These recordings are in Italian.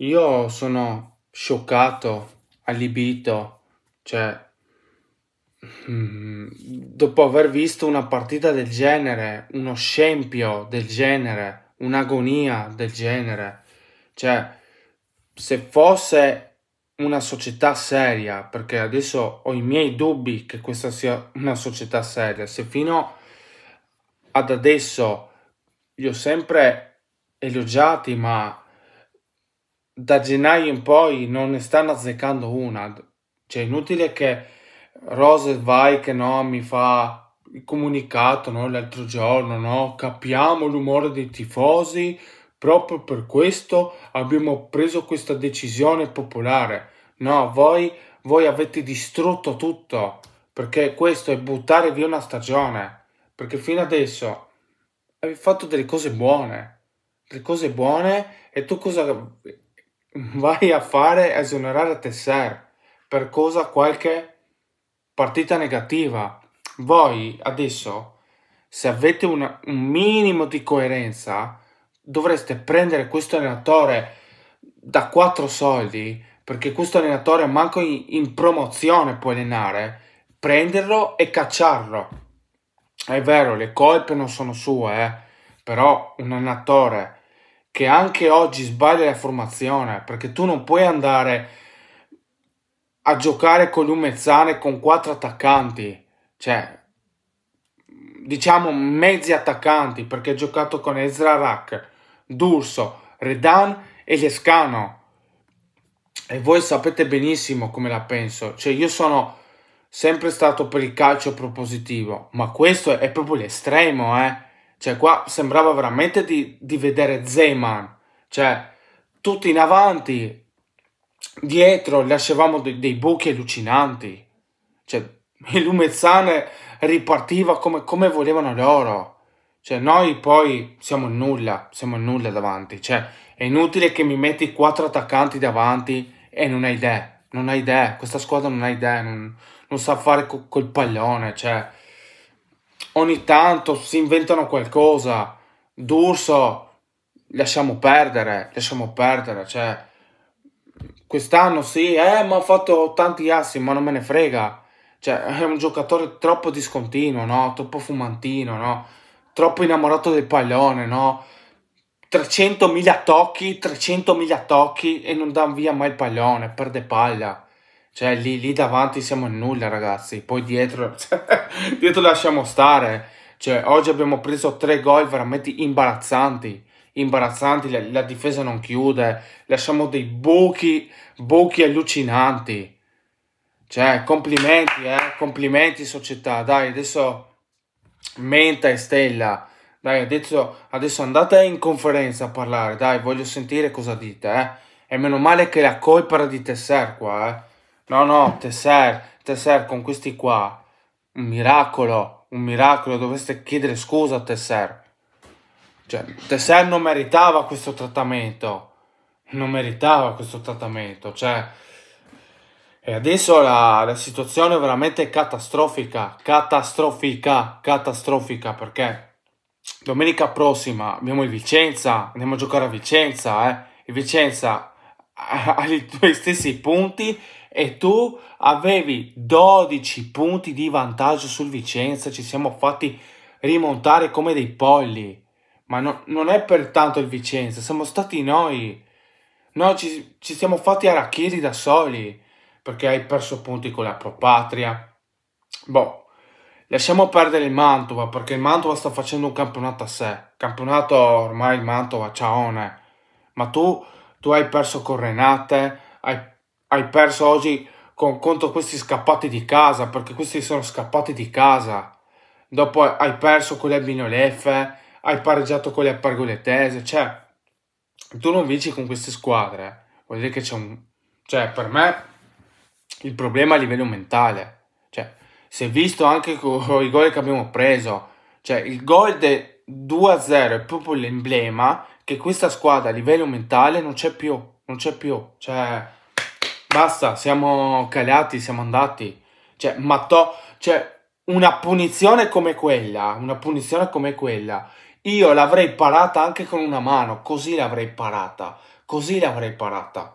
Io sono scioccato, allibito, cioè, mm, dopo aver visto una partita del genere, uno scempio del genere, un'agonia del genere, cioè, se fosse una società seria, perché adesso ho i miei dubbi che questa sia una società seria, se fino ad adesso li ho sempre elogiati, ma da gennaio in poi non ne stanno azzeccando una. Cioè, è inutile che Rose vai che no, mi fa il comunicato no, l'altro giorno, no? Capiamo l'umore dei tifosi, proprio per questo abbiamo preso questa decisione popolare. No, voi, voi avete distrutto tutto, perché questo è buttare via una stagione. Perché fino adesso avevi fatto delle cose buone, delle cose buone e tu cosa vai a fare esonerare Tesser per cosa qualche partita negativa. Voi adesso, se avete una, un minimo di coerenza, dovreste prendere questo allenatore da quattro soldi, perché questo allenatore manco in, in promozione può allenare, prenderlo e cacciarlo. È vero, le colpe non sono sue, eh? però un allenatore che anche oggi sbaglia la formazione, perché tu non puoi andare a giocare con un l'Umezzane con quattro attaccanti, cioè diciamo mezzi attaccanti, perché ha giocato con Ezra Rack, D'Urso, Redan e Lescano. E voi sapete benissimo come la penso, cioè io sono sempre stato per il calcio propositivo, ma questo è proprio l'estremo, eh cioè, qua sembrava veramente di, di vedere Zeman. Cioè, tutti in avanti, dietro lasciavamo dei, dei buchi allucinanti. Cioè, il Lumezzane ripartiva come, come volevano loro. Cioè, noi poi siamo nulla, siamo nulla davanti. Cioè, è inutile che mi metti quattro attaccanti davanti e non hai idee. Non hai idee, questa squadra non ha idee, non, non sa fare co col pallone, cioè ogni tanto si inventano qualcosa. D'Urso, lasciamo perdere, lasciamo perdere, cioè quest'anno sì, eh, ma ha fatto tanti assi, ma non me ne frega. Cioè, è un giocatore troppo discontinuo, no? Troppo fumantino, no? Troppo innamorato del pallone, no? 300.000 tocchi, 300.000 tocchi e non dà via mai il pallone, perde palla. Cioè, lì, lì davanti siamo in nulla, ragazzi. Poi dietro, cioè, dietro lasciamo stare. Cioè, oggi abbiamo preso tre gol veramente imbarazzanti. Imbarazzanti, la, la difesa non chiude. Lasciamo dei buchi, buchi allucinanti. Cioè, complimenti, eh? complimenti società. Dai, adesso Menta e Stella. Dai, adesso, adesso andate in conferenza a parlare. Dai, voglio sentire cosa dite, eh? E meno male che la colpa era di Tesser qua, eh? No, no, Tesser, Tesser, con questi qua. Un miracolo, un miracolo, dovreste chiedere scusa a Tesser. Cioè, Tesser non meritava questo trattamento. Non meritava questo trattamento, cioè... E adesso la, la situazione è veramente catastrofica, catastrofica, catastrofica, perché domenica prossima abbiamo il Vicenza, andiamo a giocare a Vicenza, eh. Il Vicenza ha, ha i tuoi stessi punti e tu avevi 12 punti di vantaggio sul Vicenza, ci siamo fatti rimontare come dei polli. Ma no, non è per tanto il Vicenza, siamo stati noi. Noi ci, ci siamo fatti arachidi da soli, perché hai perso punti con la Propatria. Boh, lasciamo perdere il Mantova, perché il Mantova sta facendo un campionato a sé. Campionato ormai il Mantova, ciaone. Ma tu, tu hai perso con Renate, hai perso hai perso oggi con, contro questi scappati di casa, perché questi sono scappati di casa. Dopo hai perso con le Binolefe, hai pareggiato con le Pergoletese, cioè tu non vinci con queste squadre. Vuol dire che c'è un... Cioè, per me il problema è a livello mentale. Cioè, si è visto anche con i gol che abbiamo preso. Cioè, il gol del 2-0 è proprio l'emblema che questa squadra a livello mentale non c'è più. Non c'è più. Cioè, Basta, siamo calati, siamo andati. Cioè, Mattò, cioè, una punizione come quella, una punizione come quella, io l'avrei parata anche con una mano, così l'avrei parata, così l'avrei parata.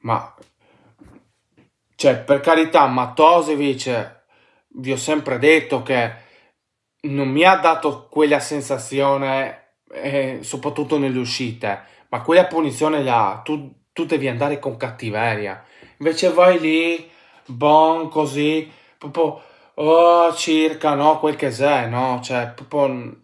Ma, cioè, per carità, Matosevic, vi ho sempre detto che non mi ha dato quella sensazione, eh, soprattutto nelle uscite, ma quella punizione là, tu tu devi andare con cattiveria. Invece vai lì, bon, così, proprio, oh, circa, no, quel che sei, no, cioè, proprio,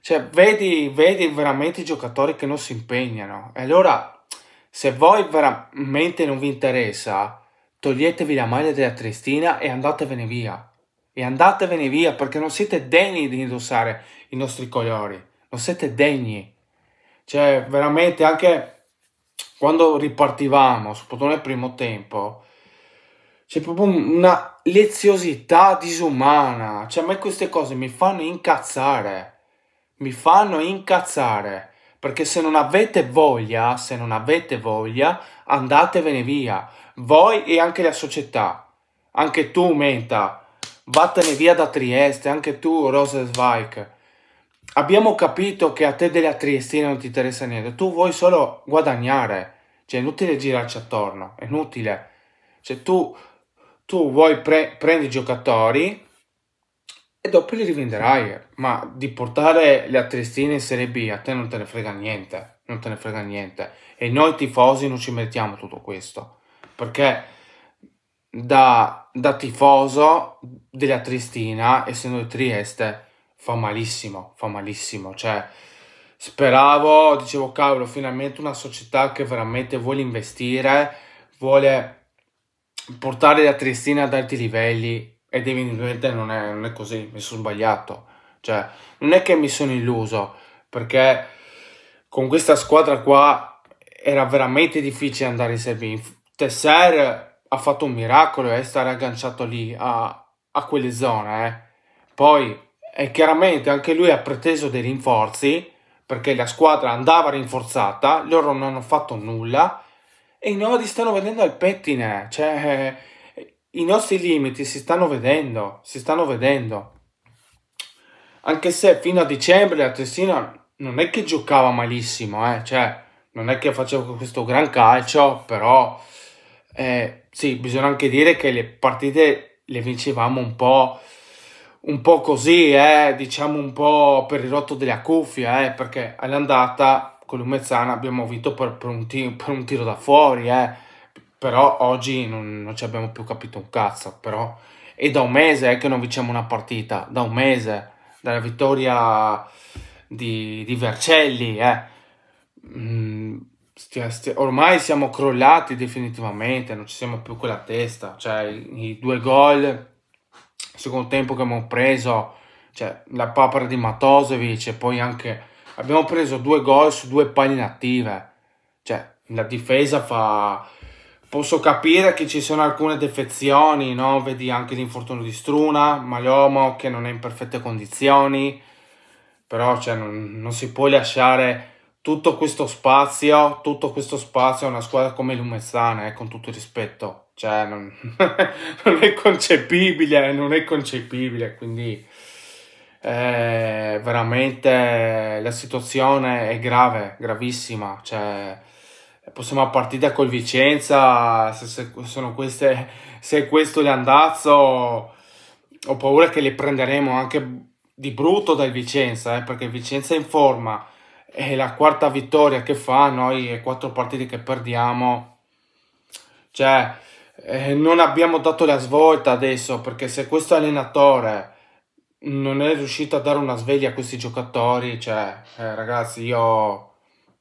cioè, vedi, vedi veramente i giocatori che non si impegnano. E allora, se voi veramente non vi interessa, toglietevi la maglia della Tristina e andatevene via. E andatevene via perché non siete degni di indossare i nostri colori. Non siete degni. Cioè, veramente anche quando ripartivamo, soprattutto nel primo tempo, c'è proprio una leziosità disumana. Cioè, a me queste cose mi fanno incazzare. Mi fanno incazzare. Perché se non avete voglia, se non avete voglia, andatevene via. Voi e anche la società. Anche tu, Menta. Vattene via da Trieste, anche tu, Rosesvike abbiamo capito che a te della Triestina non ti interessa niente, tu vuoi solo guadagnare, cioè è inutile girarci attorno, è inutile. Cioè tu, tu vuoi pre- prendi i giocatori e dopo li rivenderai, ma di portare la Triestina in Serie B a te non te ne frega niente, non te ne frega niente. E noi tifosi non ci mettiamo tutto questo, perché... Da, da tifoso della Tristina, essendo di Trieste, fa malissimo, fa malissimo, cioè speravo, dicevo cavolo, finalmente una società che veramente vuole investire, vuole portare la Triestina ad alti livelli ed evidentemente non è, non è così, mi sono sbagliato, cioè non è che mi sono illuso perché con questa squadra qua era veramente difficile andare in Serie Tesser ha fatto un miracolo e eh, stare agganciato lì a, a quelle zone, eh. poi e chiaramente anche lui ha preteso dei rinforzi perché la squadra andava rinforzata, loro non hanno fatto nulla e i nodi stanno vedendo al pettine, cioè eh, i nostri limiti si stanno vedendo, si stanno vedendo. Anche se fino a dicembre la Tessina non è che giocava malissimo, eh? cioè non è che faceva questo gran calcio, però eh, sì, bisogna anche dire che le partite le vincevamo un po' un po' così, eh, diciamo un po' per il rotto della cuffia, eh, perché all'andata con l'Umezzana abbiamo vinto per, per, un tiro, per, un tiro da fuori, eh, però oggi non, non, ci abbiamo più capito un cazzo, però è da un mese eh, che non vinciamo una partita, da un mese, dalla vittoria di, di Vercelli, eh. mm, ormai siamo crollati definitivamente, non ci siamo più quella testa, cioè i, i due gol secondo tempo che abbiamo preso, cioè la papera di Matosevic e poi anche abbiamo preso due gol su due palle inattive. Cioè, la difesa fa posso capire che ci sono alcune defezioni, no? vedi anche l'infortunio di Struna, Malomo che non è in perfette condizioni, però cioè, non, non, si può lasciare tutto questo spazio, tutto questo spazio a una squadra come l'Umezzane, eh, con tutto il rispetto. Cioè, non, non è concepibile, non è concepibile, quindi eh, veramente la situazione è grave, gravissima. Cioè, possiamo partire col Vicenza, se, se, sono queste, se è questo l'andazzo ho paura che le prenderemo anche di brutto dal Vicenza, eh, perché Vicenza è in forma e la quarta vittoria che fa noi e quattro partite che perdiamo, cioè eh, non abbiamo dato la svolta adesso perché se questo allenatore non è riuscito a dare una sveglia a questi giocatori, cioè eh, ragazzi io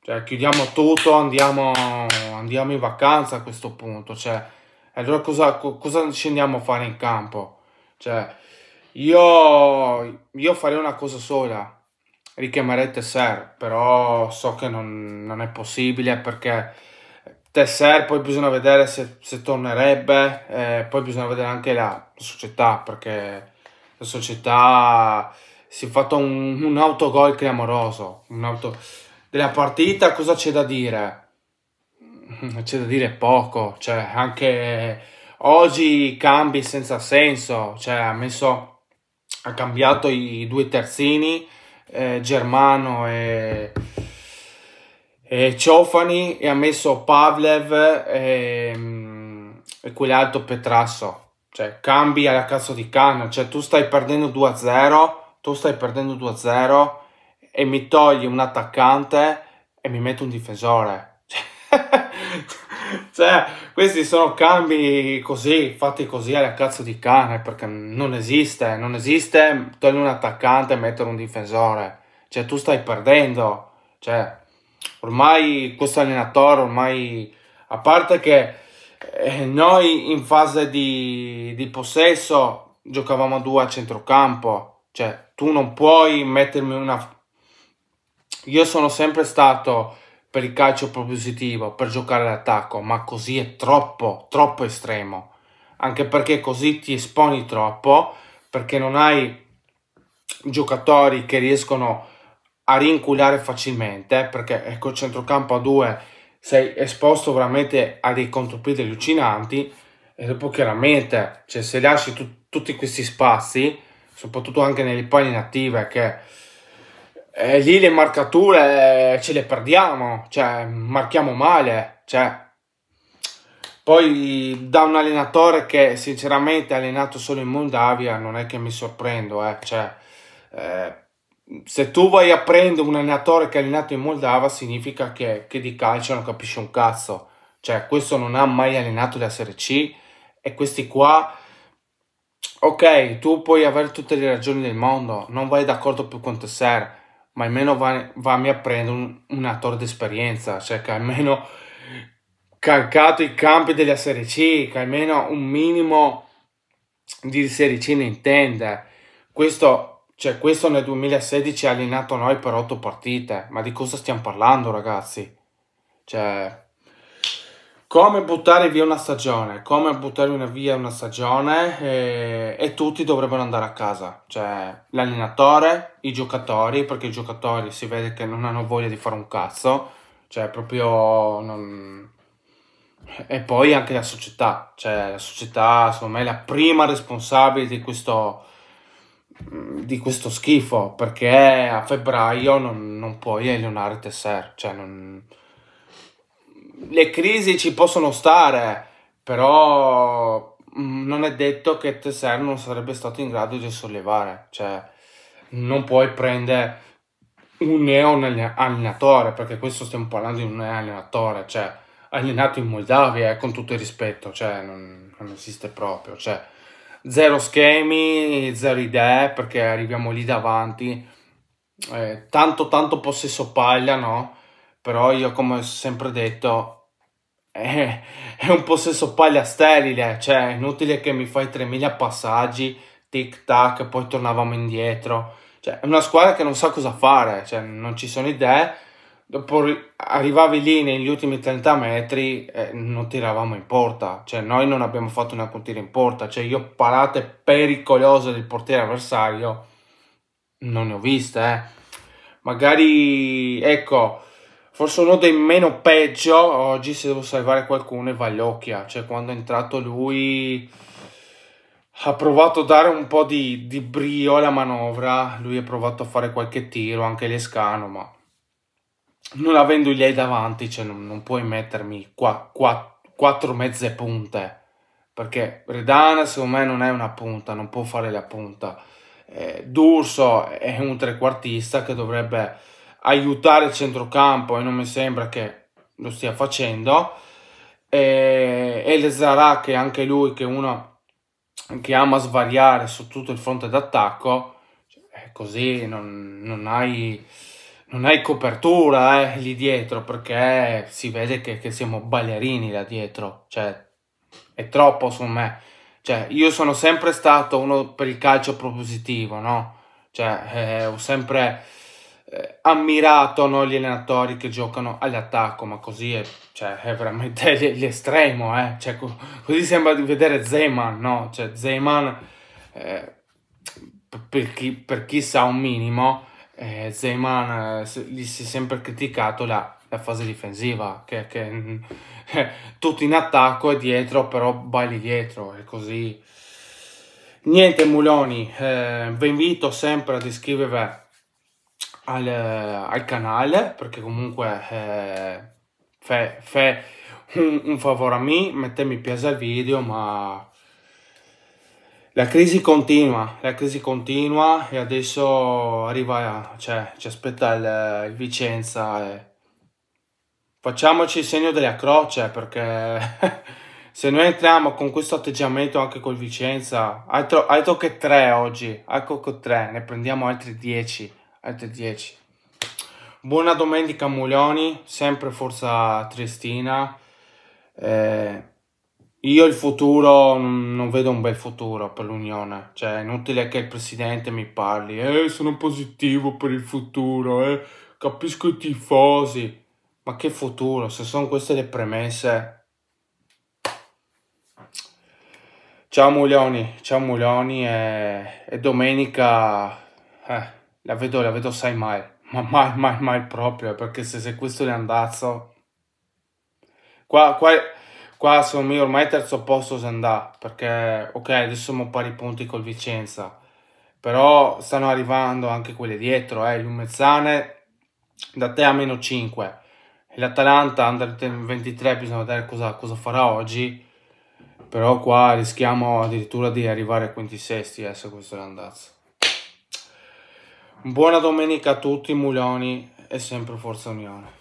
cioè, chiudiamo tutto, andiamo, andiamo in vacanza a questo punto, cioè allora cosa, cosa scendiamo a fare in campo? Cioè, io, io farei una cosa sola, richiamerete Ser, però so che non, non è possibile perché Tesser poi bisogna vedere se, se tornerebbe, eh, poi bisogna vedere anche la società perché la società si è fatto un, un autogol clamoroso, un auto... della partita cosa c'è da dire? C'è da dire poco, cioè anche oggi cambi senza senso, cioè ha messo ha cambiato i due terzini eh, Germano e eh, Ciofani e ha messo Pavlev e, ehm, e quell'altro Petrasso. Cioè, cambi alla cazzo di canna. Cioè, tu stai perdendo 2-0, tu stai perdendo 2-0 e mi togli un attaccante e mi metto un difensore. Cioè, questi sono cambi così, fatti così alla cazzo di canna, perché non esiste, non esiste togliere un attaccante e mettere un difensore. Cioè, tu stai perdendo. Cioè, ormai questo allenatore, ormai a parte che eh, noi in fase di, di possesso giocavamo due a centrocampo, cioè tu non puoi mettermi una... Io sono sempre stato per il calcio propositivo, per giocare l'attacco ma così è troppo, troppo estremo. Anche perché così ti esponi troppo, perché non hai giocatori che riescono a a rinculare facilmente eh, perché ecco il centrocampo a due sei esposto veramente a dei contropiedi allucinanti e dopo chiaramente cioè, se lasci tu, tutti questi spazi soprattutto anche nelle palle native che eh, lì le marcature eh, ce le perdiamo cioè marchiamo male cioè poi da un allenatore che sinceramente ha allenato solo in Moldavia non è che mi sorprendo eh, cioè, eh, se tu vai a prendere un allenatore che è allenato in Moldava, significa che, che di calcio non capisce un cazzo. Cioè, questo non ha mai allenato la Serie C e questi qua... Ok, tu puoi avere tutte le ragioni del mondo, non vai d'accordo più con te Tesser, ma almeno va, a prendere un, un attore d'esperienza, cioè che almeno calcato i campi della Serie C, che almeno un minimo di Serie C ne intende. Questo cioè, questo nel 2016 ha allenato noi per 8 partite. Ma di cosa stiamo parlando, ragazzi? Cioè, come buttare via una stagione? Come buttare una via una stagione? E, e tutti dovrebbero andare a casa. Cioè, l'allenatore, i giocatori, perché i giocatori si vede che non hanno voglia di fare un cazzo. Cioè, proprio... Non... E poi anche la società. Cioè, la società, secondo me, è la prima responsabile di questo Mm, di questo schifo perché a febbraio non, non puoi allenare Tesser cioè non... le crisi ci possono stare però mm, non è detto che Tesser non sarebbe stato in grado di sollevare cioè non puoi prendere un neo allenatore perché questo stiamo parlando di un neo allenatore cioè allenato in Moldavia eh, con tutto il rispetto cioè non, non esiste proprio cioè zero schemi, zero idee, perché arriviamo lì davanti. Eh, tanto, tanto possesso paglia, no? Però io, come ho sempre detto, eh, è un possesso paglia sterile, cioè è inutile che mi fai 3000 passaggi, tic tac, poi tornavamo indietro. Cioè, è una squadra che non sa cosa fare, cioè non ci sono idee dopo arrivavi lì negli ultimi 30 metri eh, non tiravamo in porta, cioè noi non abbiamo fatto neanche tiro in porta, cioè io parate pericolose del portiere avversario non ne ho viste, eh. magari ecco, forse uno dei meno peggio oggi se devo salvare qualcuno è Vagliocchia cioè quando è entrato lui ha provato a dare un po' di, di brio alla manovra, lui ha provato a fare qualche tiro, anche l'escano, ma non avendo gli ai davanti, cioè non, non puoi mettermi qua, qua, quattro mezze punte. Perché Redana, secondo me, non è una punta, non può fare la punta. Eh, D'Urso è un trequartista che dovrebbe aiutare il centrocampo e non mi sembra che lo stia facendo. E eh, El Zara, che anche lui, che è uno che ama svariare su tutto il fronte d'attacco, cioè, così non, non hai non hai copertura eh, lì dietro perché si vede che, che, siamo ballerini là dietro, cioè è troppo su me. Cioè, io sono sempre stato uno per il calcio propositivo, no? Cioè, eh, ho sempre eh, ammirato no, gli allenatori che giocano all'attacco, ma così è, cioè, è veramente l'estremo, eh? Cioè, così sembra di vedere Zeman, no? Cioè, Zeman, eh, per chi, per chi sa un minimo, eh, Zeman eh, gli si è sempre criticato la, la fase difensiva, che, che eh, tutto in attacco e dietro, però balli dietro, e così. Niente Muloni, eh, vi invito sempre ad iscrivervi al, eh, al canale, perché comunque eh, fe, un, un favore a me, mette mi piace al video, ma la crisi continua, la crisi continua e adesso arriva, cioè ci aspetta il, il Vicenza. E... Facciamoci il segno della croce perché se noi entriamo con questo atteggiamento anche col Vicenza, altro, altro che tre oggi, ecco che tre, ne prendiamo altri dieci, altri dieci. Buona domenica Mulioni, sempre forza Tristina. Eh... Io il futuro, non vedo un bel futuro per l'Unione, cioè è inutile che il Presidente mi parli, eh sono positivo per il futuro, eh capisco i tifosi, ma che futuro, se sono queste le premesse. Ciao Mulioni, ciao Mulioni e, e domenica eh, la vedo, la vedo sai mai, ma mai mai mai proprio, perché se, se questo è andazzo... Qua, qua Qua secondo me ormai terzo posto si andrà, perché ok adesso siamo pari punti col Vicenza, però stanno arrivando anche quelle dietro, eh, Lumezzane da te a meno 5, l'Atalanta under 23 bisogna vedere cosa, cosa, farà oggi, però qua rischiamo addirittura di arrivare ai quinti sesti eh, se questo è l'andazzo. Buona domenica a tutti, muloni e sempre Forza Unione.